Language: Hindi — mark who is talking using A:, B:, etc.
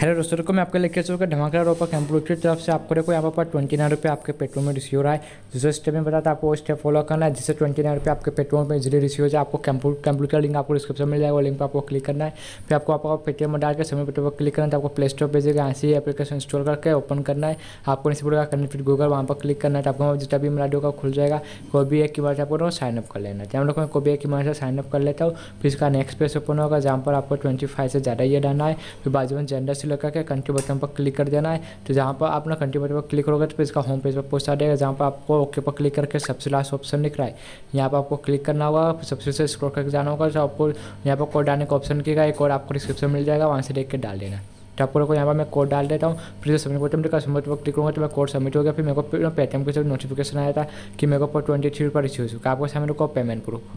A: हेलो दोस्तों को तो मैं आपके लेकर चल कर धमाकेदार ऑफर कंप्यूटर की तरफ से आपको देखो यहाँ पर ट्वेंटी नाइन रुपये आपके पेट्रोल में रिसीव हो रहा है दूसरे स्टेप में बताया आपको वो स्टेप फॉलो करना है जिससे ट्वेंटी नाइन रुपये आपके पेट्रोल में इजिली रिसीव हो जाए आपको कंप्यूटर का लिंक आपको डिस्क्रिप्शन मिल जाएगा वो लिंक पर आपको क्लिक करना है फिर आपको आपको पेटीएम में डाल के समय पेट्रोल पर क्लिक तो करना है आपको प्ले स्टोर पर जाएगा ही एप्लीकेशन इंस्टॉल करके ओपन करना है आपको इसी करना फिर गूगल वहाँ पर क्लिक करना है तो आपको जितना भी मेरा डोका खुल जाएगा कोई भी एक की बार आपको साइनअप कर लेना है हम लोग मैं कोई भी एक की बार से साइनअप कर लेता हूँ फिर इसका नेक्स्ट पेज ओपन होगा जहाँ पर आपको ट्वेंटी फाइव से ज़्यादा ये डालना है फिर बाजू में जेंडर कैसे लगा क्या कंट्री बटन पर क्लिक कर देना है तो जहाँ पर आप ना कंट्री बटन पर क्लिक करोगे तो फिर इसका होम पेज पर पहुँचा देगा जहाँ पर आपको ओके पर क्लिक करके सबसे लास्ट ऑप्शन दिख रहा है यहाँ पर आपको क्लिक करना होगा सबसे से स्क्रोल करके जाना होगा तो आपको यहाँ पर कोड डालने का ऑप्शन किएगा एक और आपको डिस्क्रिप्शन मिल जाएगा वहाँ से देख के डाल देना तो आपको लोगों यहाँ पर मैं कोड डाल देता हूँ फिर जो सबमिट बटन का सबमिट पर क्लिक करूँगा तो मैं कोड सबमिट हो गया फिर मेरे को पेटीएम के जब नोटिफिकेशन आया था कि मेरे को ट्वेंटी थ्री रुपये रिसीव हो चुका आपको सामने को पेमेंट प्रूफ